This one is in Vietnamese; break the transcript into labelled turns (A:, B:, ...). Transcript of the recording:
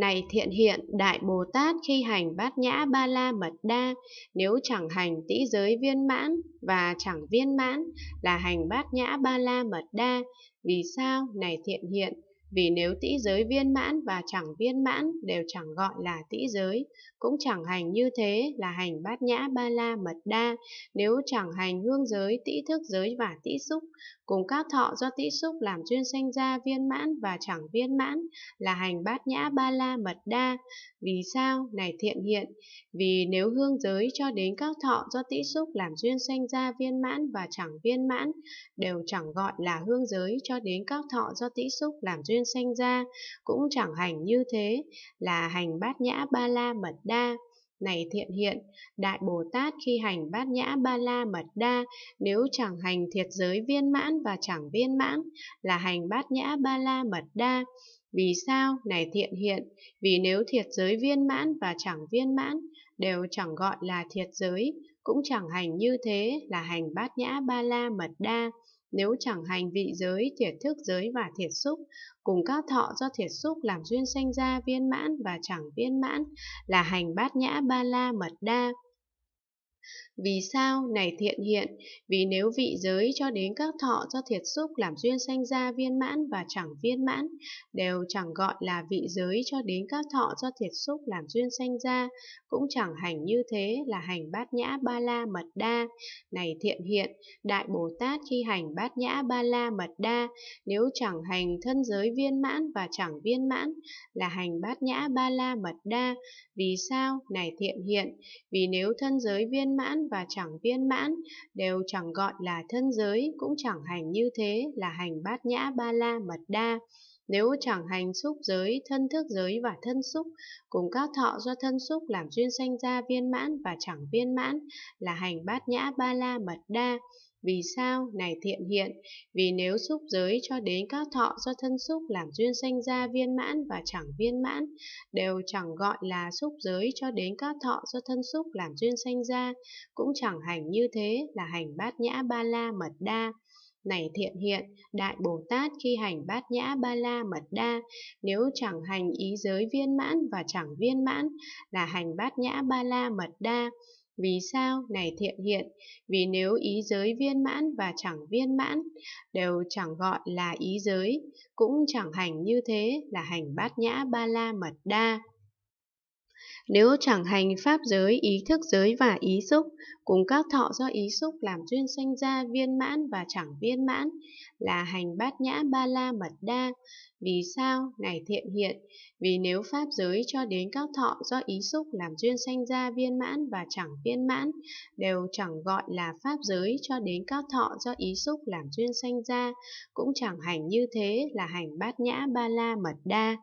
A: Này thiện hiện Đại Bồ Tát khi hành bát nhã ba la mật đa, nếu chẳng hành tĩ giới viên mãn và chẳng viên mãn là hành bát nhã ba la mật đa. Vì sao? Này thiện hiện, vì nếu tĩ giới viên mãn và chẳng viên mãn đều chẳng gọi là tĩ giới, cũng chẳng hành như thế là hành bát nhã ba la mật đa, nếu chẳng hành hương giới, tĩ thức giới và tĩ xúc, cùng các thọ do tĩ xúc làm duyên sanh ra viên mãn và chẳng viên mãn là hành bát nhã ba la mật đa. Vì sao? Này thiện hiện, vì nếu hương giới cho đến các thọ do tĩ xúc làm duyên sanh ra viên mãn và chẳng viên mãn đều chẳng gọi là hương giới cho đến các thọ do tĩ xúc làm duyên nên sanh ra, cũng chẳng hành như thế, là hành bát nhã ba la mật đa. Này thiện hiện, Đại Bồ Tát khi hành bát nhã ba la mật đa, nếu chẳng hành thiệt giới viên mãn và chẳng viên mãn, là hành bát nhã ba la mật đa. Vì sao? Này thiện hiện, vì nếu thiệt giới viên mãn và chẳng viên mãn, đều chẳng gọi là thiệt giới, cũng chẳng hành như thế là hành bát nhã ba la mật đa nếu chẳng hành vị giới, thiệt thức giới và thiệt xúc, cùng các thọ do thiệt xúc làm duyên sanh ra viên mãn và chẳng viên mãn, là hành bát nhã ba la mật đa. Vì sao? Này thiện hiện, vì nếu vị giới cho đến các thọ do thiệt xúc làm duyên sanh ra viên mãn và chẳng viên mãn, đều chẳng gọi là vị giới cho đến các thọ do thiệt xúc làm duyên sanh ra, cũng chẳng hành như thế là hành bát nhã ba la mật đa. Này thiện hiện, Đại Bồ Tát khi hành bát nhã ba la mật đa, nếu chẳng hành thân giới viên mãn và chẳng viên mãn, là hành bát nhã ba la mật đa. Vì sao? Này thiện hiện, vì nếu thân giới viên mãn và chẳng viên mãn đều chẳng gọi là thân giới, cũng chẳng hành như thế là hành bát nhã ba la mật đa. Nếu chẳng hành xúc giới, thân thức giới và thân xúc, cùng các thọ do thân xúc làm duyên sanh ra viên mãn và chẳng viên mãn là hành bát nhã ba la mật đa. Vì sao? Này thiện hiện, vì nếu xúc giới cho đến các thọ do thân xúc làm duyên sanh ra viên mãn và chẳng viên mãn, đều chẳng gọi là xúc giới cho đến các thọ do thân xúc làm duyên sanh ra, cũng chẳng hành như thế là hành bát nhã ba la mật đa. Này thiện hiện, Đại Bồ Tát khi hành bát nhã ba la mật đa, nếu chẳng hành ý giới viên mãn và chẳng viên mãn là hành bát nhã ba la mật đa, vì sao? Này thiện hiện, vì nếu ý giới viên mãn và chẳng viên mãn, đều chẳng gọi là ý giới, cũng chẳng hành như thế là hành bát nhã ba la mật đa. Nếu chẳng hành pháp giới, ý thức giới và ý xúc, cùng các thọ do ý xúc làm duyên sanh ra viên mãn và chẳng viên mãn, là hành bát nhã ba la mật đa. Vì sao? Này thiện hiện, vì nếu pháp giới cho đến các thọ do ý xúc làm duyên sanh ra viên mãn và chẳng viên mãn, đều chẳng gọi là pháp giới cho đến các thọ do ý xúc làm duyên sanh ra, cũng chẳng hành như thế là hành bát nhã ba la mật đa.